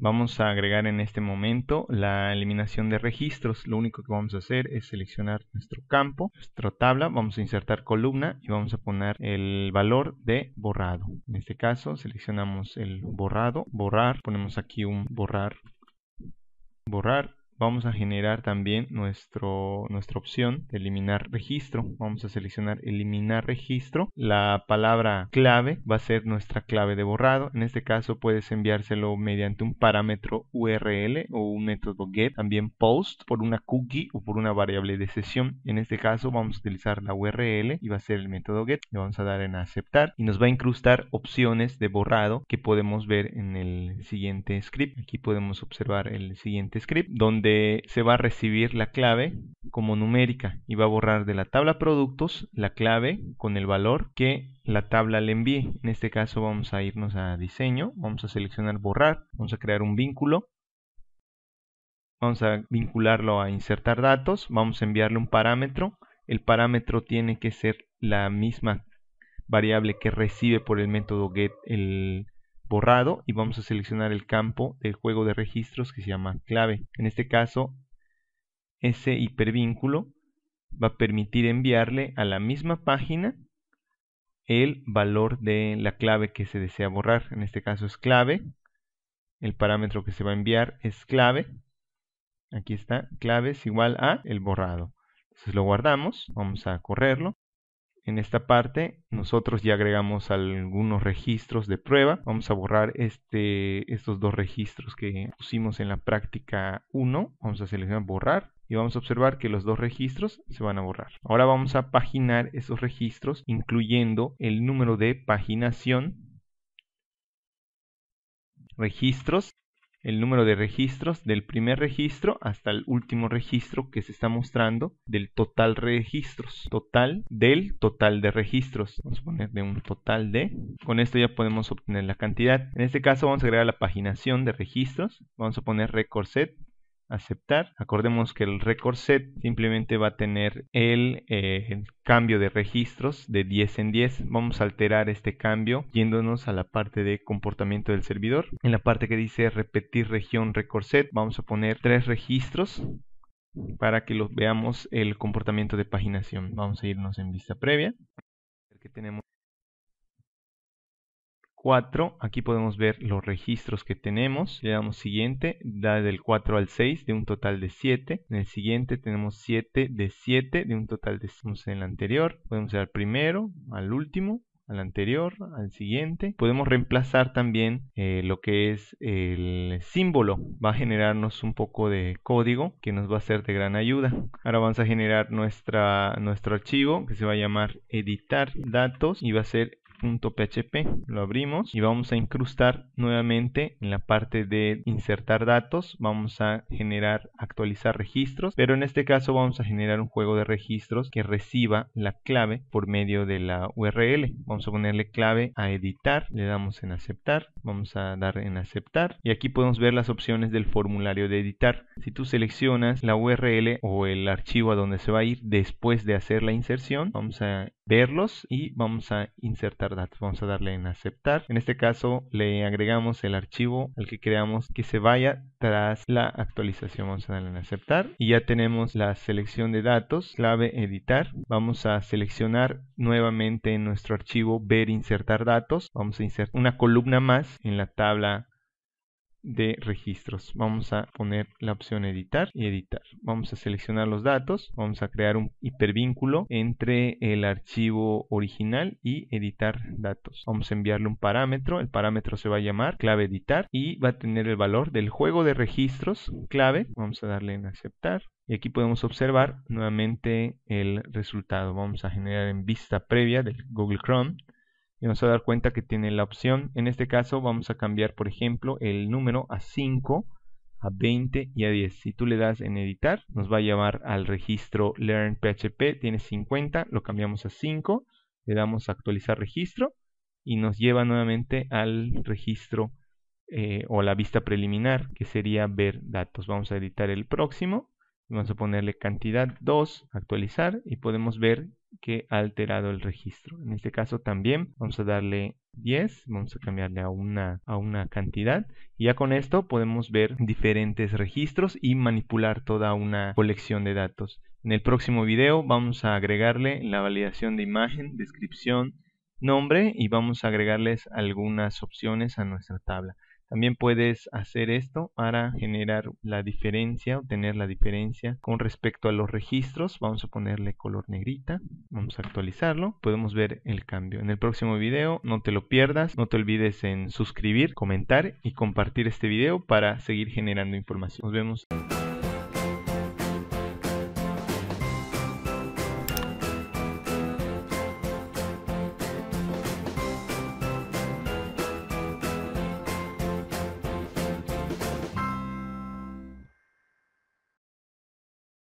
Vamos a agregar en este momento la eliminación de registros. Lo único que vamos a hacer es seleccionar nuestro campo, nuestra tabla, vamos a insertar columna y vamos a poner el valor de borrado. En este caso seleccionamos el borrado, borrar, ponemos aquí un borrar, borrar vamos a generar también nuestro, nuestra opción de eliminar registro. Vamos a seleccionar eliminar registro. La palabra clave va a ser nuestra clave de borrado. En este caso puedes enviárselo mediante un parámetro URL o un método get, también post por una cookie o por una variable de sesión. En este caso vamos a utilizar la URL y va a ser el método get. Le vamos a dar en aceptar y nos va a incrustar opciones de borrado que podemos ver en el siguiente script. Aquí podemos observar el siguiente script donde se va a recibir la clave como numérica y va a borrar de la tabla productos la clave con el valor que la tabla le envíe. En este caso vamos a irnos a diseño, vamos a seleccionar borrar, vamos a crear un vínculo, vamos a vincularlo a insertar datos, vamos a enviarle un parámetro, el parámetro tiene que ser la misma variable que recibe por el método get el borrado y vamos a seleccionar el campo del juego de registros que se llama clave. En este caso, ese hipervínculo va a permitir enviarle a la misma página el valor de la clave que se desea borrar. En este caso es clave. El parámetro que se va a enviar es clave. Aquí está, clave es igual a el borrado. Entonces lo guardamos, vamos a correrlo. En esta parte nosotros ya agregamos algunos registros de prueba. Vamos a borrar este, estos dos registros que pusimos en la práctica 1. Vamos a seleccionar borrar y vamos a observar que los dos registros se van a borrar. Ahora vamos a paginar esos registros incluyendo el número de paginación registros el número de registros del primer registro hasta el último registro que se está mostrando del total registros. Total del total de registros. Vamos a poner de un total de. Con esto ya podemos obtener la cantidad. En este caso vamos a agregar la paginación de registros. Vamos a poner record set aceptar. Acordemos que el record set simplemente va a tener el, eh, cambio de registros de 10 en 10. Vamos a alterar este cambio yéndonos a la parte de comportamiento del servidor. En la parte que dice repetir región record set vamos a poner tres registros para que los veamos el comportamiento de paginación. Vamos a irnos en vista previa. que tenemos 4, aquí podemos ver los registros que tenemos, le damos siguiente, da del 4 al 6 de un total de 7, en el siguiente tenemos 7 de 7 de un total de 7 en el anterior, podemos ir al primero, al último, al anterior, al siguiente. Podemos reemplazar también eh, lo que es el símbolo. Va a generarnos un poco de código que nos va a ser de gran ayuda. Ahora vamos a generar nuestra, nuestro archivo que se va a llamar editar datos y va a ser .php, Lo abrimos y vamos a incrustar nuevamente en la parte de insertar datos. Vamos a generar, actualizar registros, pero en este caso vamos a generar un juego de registros que reciba la clave por medio de la URL. Vamos a ponerle clave a editar, le damos en aceptar, vamos a dar en aceptar y aquí podemos ver las opciones del formulario de editar. Si tú seleccionas la URL o el archivo a donde se va a ir después de hacer la inserción, vamos a verlos y vamos a insertar datos. Vamos a darle en aceptar. En este caso le agregamos el archivo al que creamos que se vaya tras la actualización. Vamos a darle en aceptar y ya tenemos la selección de datos, clave editar. Vamos a seleccionar nuevamente en nuestro archivo ver insertar datos. Vamos a insertar una columna más en la tabla de registros. Vamos a poner la opción editar y editar. Vamos a seleccionar los datos, vamos a crear un hipervínculo entre el archivo original y editar datos. Vamos a enviarle un parámetro, el parámetro se va a llamar clave editar y va a tener el valor del juego de registros clave. Vamos a darle en aceptar. Y aquí podemos observar nuevamente el resultado. Vamos a generar en vista previa del Google Chrome y nos va a dar cuenta que tiene la opción. En este caso vamos a cambiar, por ejemplo, el número a 5, a 20 y a 10. Si tú le das en editar, nos va a llevar al registro Learn PHP, tiene 50, lo cambiamos a 5, le damos a actualizar registro y nos lleva nuevamente al registro eh, o a la vista preliminar, que sería ver datos. Vamos a editar el próximo, vamos a ponerle cantidad 2, actualizar y podemos ver que ha alterado el registro. En este caso también vamos a darle 10, vamos a cambiarle a una, a una cantidad y ya con esto podemos ver diferentes registros y manipular toda una colección de datos. En el próximo video vamos a agregarle la validación de imagen, descripción, nombre y vamos a agregarles algunas opciones a nuestra tabla. También puedes hacer esto para generar la diferencia, obtener la diferencia con respecto a los registros. Vamos a ponerle color negrita, vamos a actualizarlo, podemos ver el cambio. En el próximo video no te lo pierdas, no te olvides en suscribir, comentar y compartir este video para seguir generando información. Nos vemos.